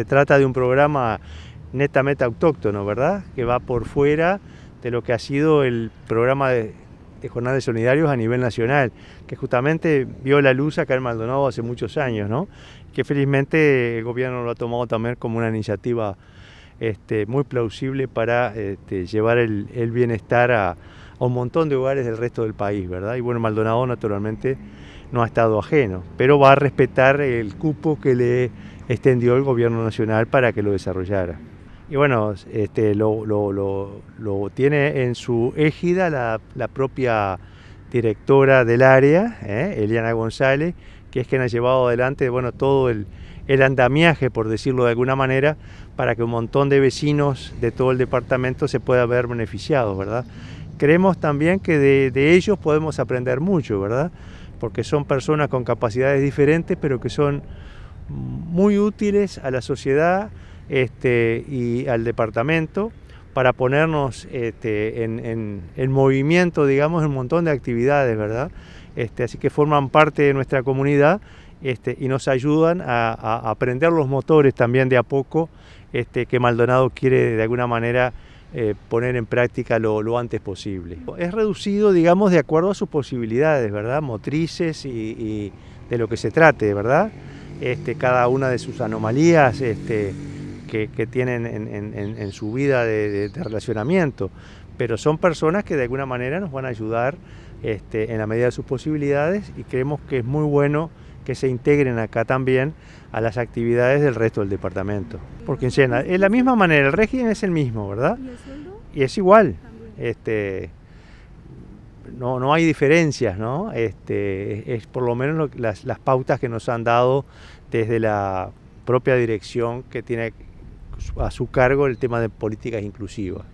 Se trata de un programa netamente autóctono, ¿verdad? Que va por fuera de lo que ha sido el programa de, Jornales Solidarios a nivel nacional, que justamente vio la luz acá en Maldonado hace muchos años, ¿no? Que felizmente el gobierno lo ha tomado también como una iniciativa este, muy plausible para este, llevar el, bienestar a, a, un montón de hogares del resto del país, ¿verdad? Y bueno, Maldonado naturalmente no ha estado ajeno, pero va a respetar el cupo que le extendió el gobierno nacional para que lo desarrollara. Y bueno, este, lo, tiene en su égida la, propia directora del área, ¿eh? Eliana González, que es quien ha llevado adelante bueno, todo el, andamiaje, por decirlo de alguna manera, para que un montón de vecinos de todo el departamento se pueda ver beneficiados, ¿verdad? Creemos también que de, de ellos podemos aprender mucho, ¿verdad? porque son personas con capacidades diferentes, pero que son muy útiles a la sociedad este, y al departamento para ponernos este, en, en, movimiento, digamos, en un montón de actividades, ¿verdad? Este, así que forman parte de nuestra comunidad este, y nos ayudan a, a, aprender los motores también de a poco este, que Maldonado quiere de alguna manera eh, poner en práctica lo, antes posible. Es reducido, digamos, de acuerdo a sus posibilidades, ¿verdad? Motrices y, de lo que se trate, ¿verdad? Este, cada una de sus anomalías este, que, tienen en, su vida de, relacionamiento pero son personas que de alguna manera nos van a ayudar este, en la medida de sus posibilidades y creemos que es muy bueno que se integren acá también a las actividades del resto del departamento. Porque en es la misma manera, el régimen es el mismo, ¿verdad? ¿Y es igual. Este, no, hay diferencias, ¿no? Este, es, por lo menos las pautas que nos han dado desde la propia dirección que tiene a su cargo el tema de políticas inclusivas.